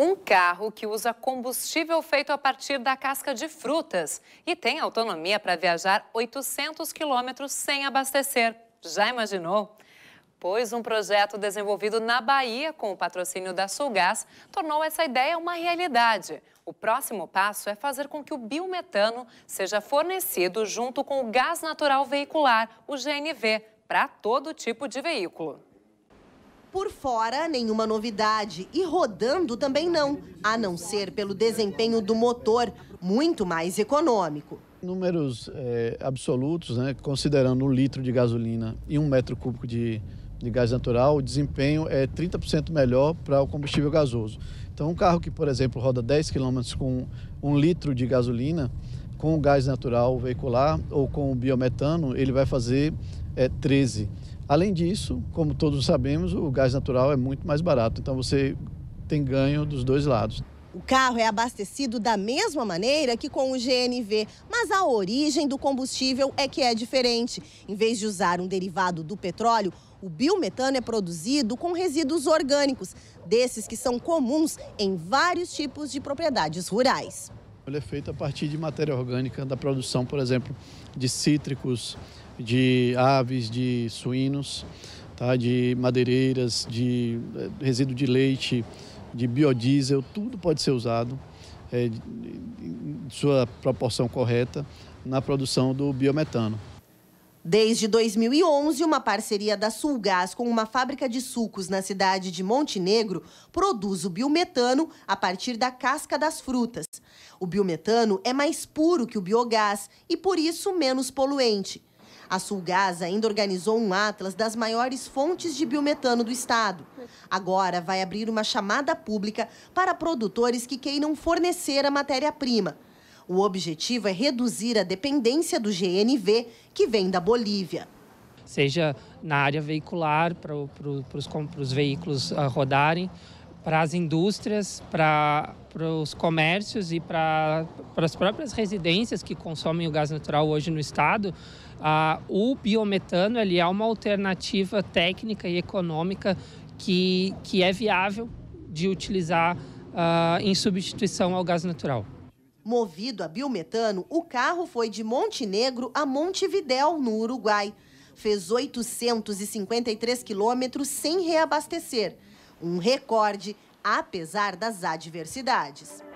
Um carro que usa combustível feito a partir da casca de frutas e tem autonomia para viajar 800 quilômetros sem abastecer. Já imaginou? Pois um projeto desenvolvido na Bahia com o patrocínio da Sulgás tornou essa ideia uma realidade. O próximo passo é fazer com que o biometano seja fornecido junto com o gás natural veicular, o GNV, para todo tipo de veículo. Por fora, nenhuma novidade. E rodando também não, a não ser pelo desempenho do motor, muito mais econômico. Números é, absolutos, né, considerando um litro de gasolina e um metro cúbico de, de gás natural, o desempenho é 30% melhor para o combustível gasoso. Então, um carro que, por exemplo, roda 10 km com um litro de gasolina, com o gás natural veicular ou com o biometano, ele vai fazer é, 13. Além disso, como todos sabemos, o gás natural é muito mais barato, então você tem ganho dos dois lados. O carro é abastecido da mesma maneira que com o GNV, mas a origem do combustível é que é diferente. Em vez de usar um derivado do petróleo, o biometano é produzido com resíduos orgânicos, desses que são comuns em vários tipos de propriedades rurais. Ele é feito a partir de matéria orgânica da produção, por exemplo, de cítricos, de aves, de suínos, tá? de madeireiras, de eh, resíduo de leite, de biodiesel, tudo pode ser usado é, eh, em sua proporção correta na produção do biometano. Desde 2011, uma parceria da Sulgás com uma fábrica de sucos na cidade de Montenegro produz o biometano a partir da casca das frutas. O biometano é mais puro que o biogás e, por isso, menos poluente. A Sulgás ainda organizou um atlas das maiores fontes de biometano do estado. Agora vai abrir uma chamada pública para produtores que queiram fornecer a matéria-prima. O objetivo é reduzir a dependência do GNV, que vem da Bolívia. Seja na área veicular, para, para os veículos ah, rodarem, para as indústrias, para, para os comércios e para, para as próprias residências que consomem o gás natural hoje no estado, ah, o biometano ele é uma alternativa técnica e econômica que, que é viável de utilizar ah, em substituição ao gás natural. Movido a biometano, o carro foi de Montenegro a Montevidéu, no Uruguai. Fez 853 quilômetros sem reabastecer. Um recorde, apesar das adversidades.